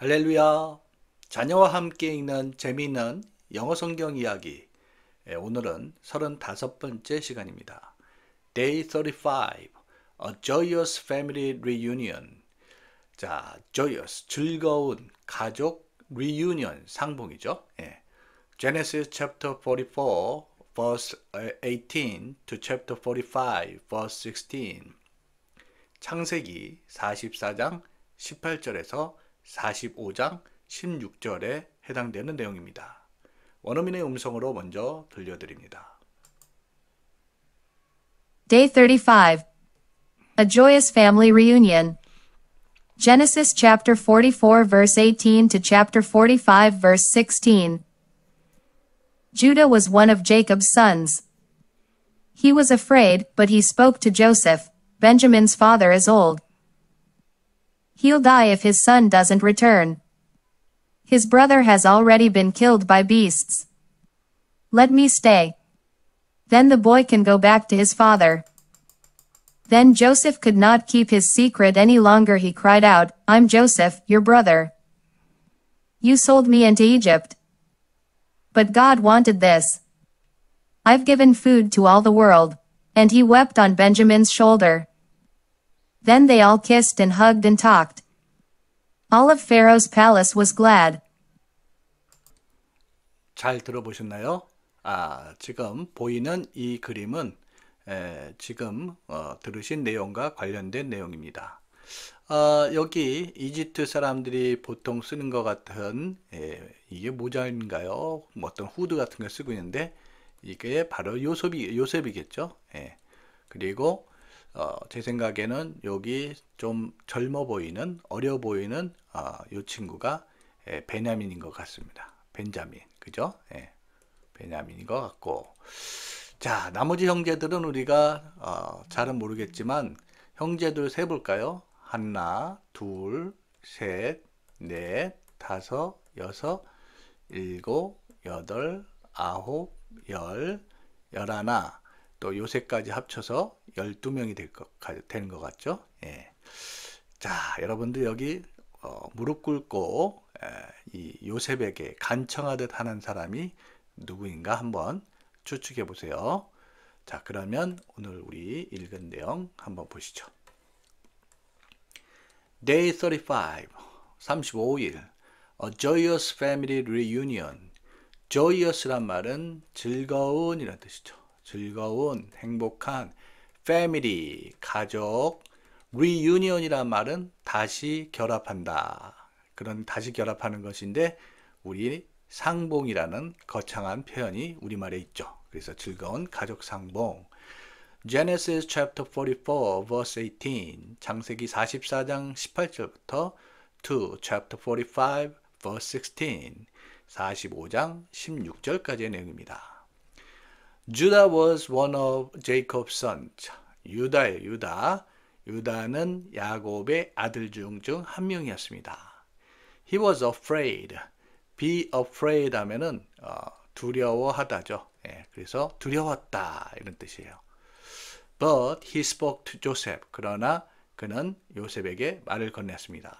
할렐루야! 자녀와 함께 읽는 재미있는 영어 성경 이야기. 오늘은 35번째 시간입니다. Day 35. A Joyous Family Reunion. 자, joyous, 즐거운 가족 reunion, 상봉이죠. 예. Genesis chapter 44, verse 18 to chapter 45, verse 16. 창세기 44장 18절에서 45장 16절에 해당되는 내용입니다. 원어민의 음성으로 먼저 들려드립니다. Day 35. A joyous family reunion. Genesis chapter 44 verse 18 to chapter 45 verse 16. Judah was one of Jacob's sons. He was afraid, but he spoke to Joseph, Benjamin's father is old. He'll die if his son doesn't return. His brother has already been killed by beasts. Let me stay. Then the boy can go back to his father. Then Joseph could not keep his secret any longer he cried out, I'm Joseph, your brother. You sold me into Egypt. But God wanted this. I've given food to all the world. And he wept on Benjamin's shoulder. Then they all kissed and hugged and talked. All of Pharaoh's palace was glad. 잘 들어보셨나요? 아, 지금 보이는 이 그림은 에, 지금 어, 들으신 내용과 관련된 내용입니다. 어, 여기 이집트 사람들이 보통 쓰는 것 같은 에, 이게 모자인가요? 뭐 어떤 후드 같은 걸 쓰고 있는데 이게 바로 요셉이 요셉이겠죠. 에, 예. 그리고 어, 제 생각에는 여기 좀 젊어 보이는 어려 보이는 어, 아, 이 친구가 예, 베냐민인 것 같습니다. 벤자민 그죠? 예, 베냐민인 것 같고 자 나머지 형제들은 우리가 어, 잘은 모르겠지만 형제들 세 볼까요? 하나 둘셋넷 다섯 여섯 일곱 여덟 아홉 열 열하나 또 요새까지 합쳐서 12명이 될 것, 되는 것 같죠. 예. 자, 여러분들 여기 어, 무릎 꿇고 에, 이 요셉에게 간청하듯 하는 사람이 누구인가 한번 추측해 보세요. 자, 그러면 오늘 우리 읽은 내용 한번 보시죠. Day 35, 35일, A Joyous Family Reunion. Joyous란 말은 즐거운 이런 뜻이죠. 즐거운, 행복한 family, 가족, reunion이란 말은 다시 결합한다. 그런 다시 결합하는 것인데 우리 상봉이라는 거창한 표현이 우리말에 있죠. 그래서 즐거운 가족 상봉. Genesis chapter 44 verse 18 장세기 44장 18절부터 to chapter 45 verse 16 45장 16절까지의 내용입니다. Judah was one of Jacob's sons. 유다의 유다. 유다는 야곱의 아들 중 중 한 명이었습니다. He was afraid. be afraid 하면은 어, 두려워하다죠. 예, 그래서 두려웠다 이런 뜻이에요. But he spoke to Joseph. 그러나 그는 요셉에게 말을 건넸습니다.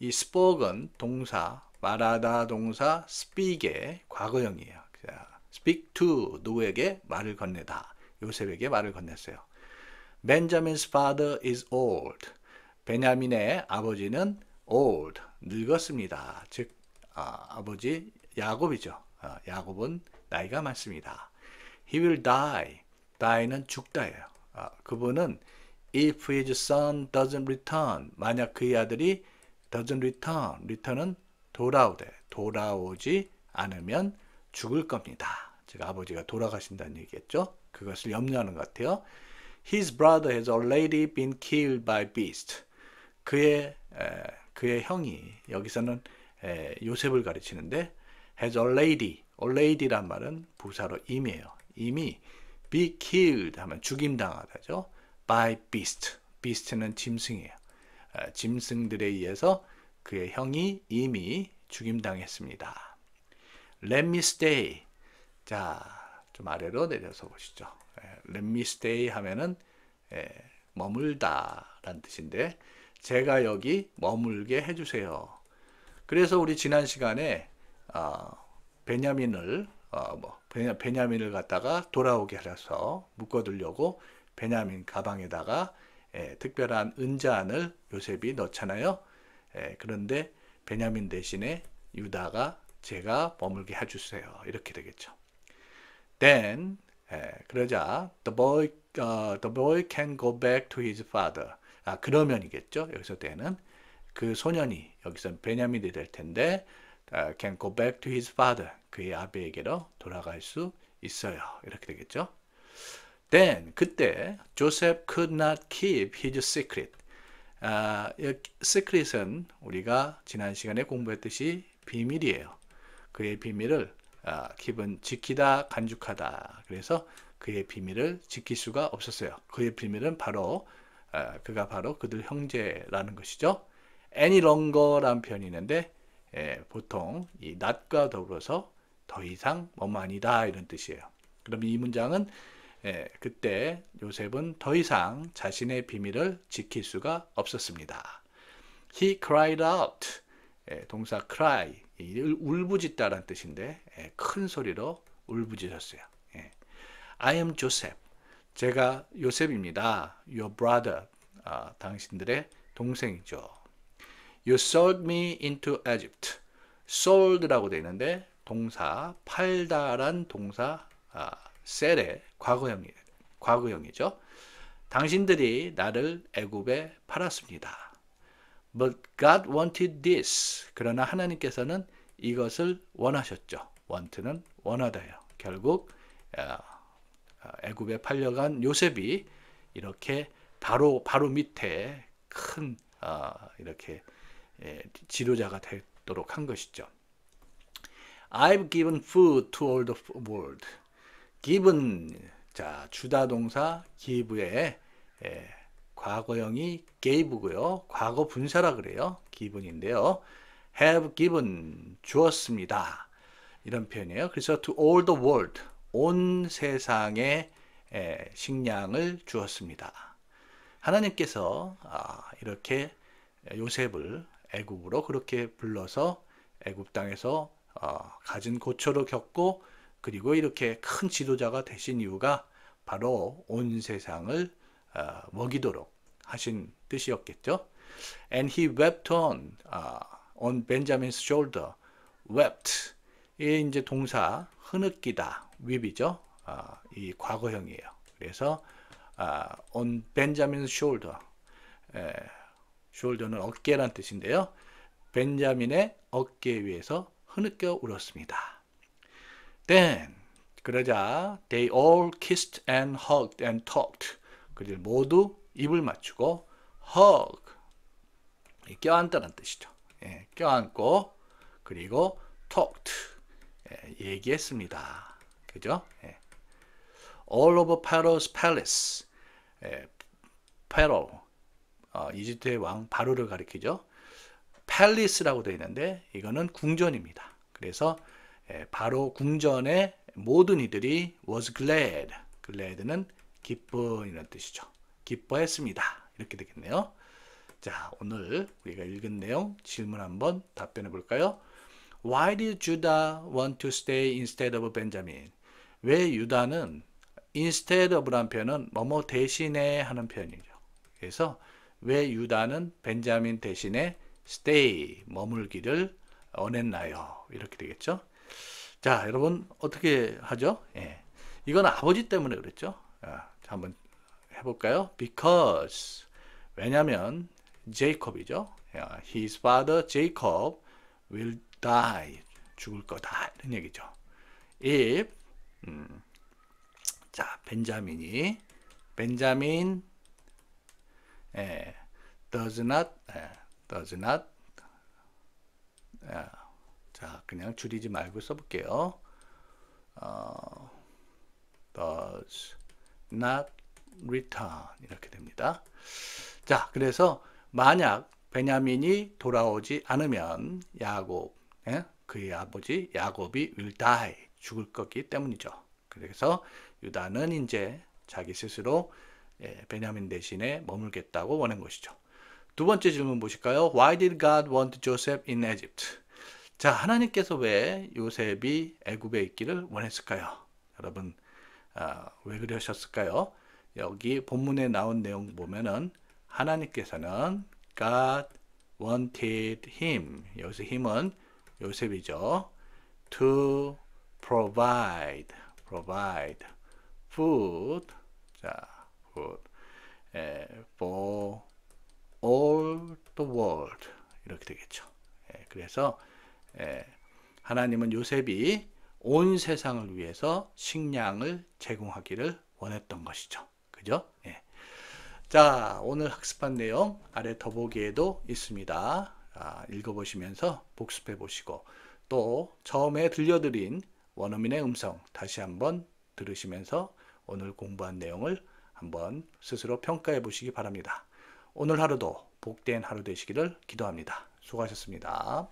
이 spoke은 동사 말하다 동사 speak의 과거형이에요. speak to 누구에게 말을 건네다. 요셉에게 말을 건넸어요. Benjamin's father is old. 베냐민의 아버지는 old, 늙었습니다. 즉 아, 버지 야곱이죠. 아, 야곱은 나이가 많습니다. He will die. die는 죽다예요. 아, 그분은 if his son doesn't return, 만약 그의 아들이 doesn't return, return은 돌아오되 돌아오지 않으면 죽을 겁니다. 제가 아버지가 돌아가신다는 얘기겠죠? 그것을 염려하는 것 같아요. His brother has already been killed by beast. 그의 에, 그의 형이 여기서는 에, 요셉을 가르치는데 has already already란 말은 부사로 임이에요. 이미 be killed 하면 죽임당하다죠. by beast. beast는 짐승이에요. 에, 짐승들에 의해서 그의 형이 이미 죽임당했습니다. Let me stay. 자, 좀 아래로 내려서 보시죠. 예, Let me stay 하면은 예, 머물다라는 뜻인데 제가 여기 머물게 해주세요. 그래서 우리 지난 시간에 어, 베냐민을 어, 뭐 베냐, 민을 갖다가 돌아오게 하려서 묶어두려고 베냐민 가방에다가 예, 특별한 은자안을 요셉이 넣잖아요. 예, 그런데 베냐민 대신에 유다가 제가 머물게 해주세요. 이렇게 되겠죠. Then 예, 그러자 the boy uh, the boy can go back to his father. 아 그러면이겠죠. 여기서 때는 그 소년이 여기서 베냐민이 될 텐데 uh, can go back to his father. 그의 아베에게로 돌아갈 수 있어요. 이렇게 되겠죠. Then 그때 Joseph could not keep his secret. 아, secret은 우리가 지난 시간에 공부했듯이 비밀이에요. 그의 비밀을 아, 기분 지키다 간직하다 그래서 그의 비밀을 지킬 수가 없었어요. 그의 비밀은 바로 아, 그가 바로 그들 형제라는 것이죠. any longer란 표현이 있는데 예, 보통 이 낮과 더불어서 더 이상 머무아니다 이런 뜻이에요. 그럼 이 문장은 예, 그때 요셉은 더 이상 자신의 비밀을 지킬 수가 없었습니다. He cried out. 예, 동사 cry 울부짖다라는 뜻인데 예, 큰 소리로 울부짖었어요. 예. I am Joseph. 제가 요셉입니다. Your brother. 아, 당신들의 동생이죠. You sold me into Egypt. sold라고 되어 있는데 동사 팔다란 동사 아, 셀의 과거형이 과거형이죠. 당신들이 나를 애굽에 팔았습니다. But God wanted this. 그러나 하나님께서는 이것을 원하셨죠. want는 원하다요. 결국 아, 아, 애굽에 팔려간 요셉이 이렇게 바로 바로 밑에 큰 어, 이렇게 예, 지도자가 되도록 한 것이죠. I've given food to all the world. given 자 주다 동사 give의 예, 과거형이 gave고요. 과거 분사라 그래요. 기분인데요. have given 주었습니다. 이런 표현이에요. 그래서 to all the world 온 세상에 식량을 주었습니다. 하나님께서 아, 이렇게 요셉을 애굽으로 그렇게 불러서 애굽 땅에서 어, 가진 고초를 겪고 그리고 이렇게 큰 지도자가 되신 이유가 바로 온 세상을 먹이도록 하신 뜻이었겠죠. And he wept on on Benjamin's shoulder. wept 이 이제 동사 흐느끼다 weep이죠. 이 과거형이에요. 그래서 on Benjamin's shoulder. 에, shoulder는 어깨란 뜻인데요. 벤자민의 어깨 위에서 흐느껴 울었습니다. Then 그러자 they all kissed and hugged and talked. 그들 모두 입을 맞추고 hug 껴안다는 뜻이죠. 예, 껴안고 그리고 talked 예, 얘기했습니다. 그죠? 예. All over Pharaoh's palace. 예, Pharaoh 어, 이집트의 왕 바로를 가리키죠. 팰리스라고 되어 있는데 이거는 궁전입니다. 그래서 예, 바로 궁전의 모든 이들이 was glad. glad는 기쁜이라는 뜻이죠. 기뻐했습니다. 이렇게 되겠네요. 자, 오늘 우리가 읽은 내용 질문 한번 답변해 볼까요? Why did Judah want to stay instead of Benjamin? 왜 유다는 instead of란 표현은 뭐뭐 대신에 하는 표현이죠. 그래서 왜 유다는 벤자민 대신에 stay 머물기를 원했나요? 이렇게 되겠죠. 자, 여러분 어떻게 하죠? 예. 이건 아버지 때문에 그랬죠. 아, 한번 해볼까요? Because 왜냐하면 제이콥이죠. His father Jacob will die 죽을 거다 이런 얘기죠. If 음, 자 벤자민이 벤자민 에, does not 에, 예, does not 에, 예, 자 그냥 줄이지 말고 써볼게요. 어, does not return 이렇게 됩니다. 자, 그래서 만약 베냐민이 돌아오지 않으면 야곱, 예? 그의 아버지 야곱이 will die 죽을 것이기 때문이죠. 그래서 유다는 이제 자기 스스로 예, 베냐민 대신에 머물겠다고 원한 것이죠. 두 번째 질문 보실까요? Why did God want Joseph in Egypt? 자, 하나님께서 왜 요셉이 애굽에 있기를 원했을까요? 여러분 아, 왜 그러셨을까요? 여기 본문에 나온 내용 보면은 하나님께서는 God wanted him 여기서 힘은 요셉이죠. To provide, provide food, 자, food 에, for all the world 이렇게 되겠죠. 에, 예, 그래서 에, 하나님은 요셉이 온 세상을 위해서 식량을 제공하기를 원했던 것이죠. 그죠? 예. 자, 오늘 학습한 내용 아래 더보기에도 있습니다. 아, 읽어보시면서 복습해 보시고 또 처음에 들려드린 원어민의 음성 다시 한번 들으시면서 오늘 공부한 내용을 한번 스스로 평가해 보시기 바랍니다. 오늘 하루도 복된 하루 되시기를 기도합니다. 수고하셨습니다.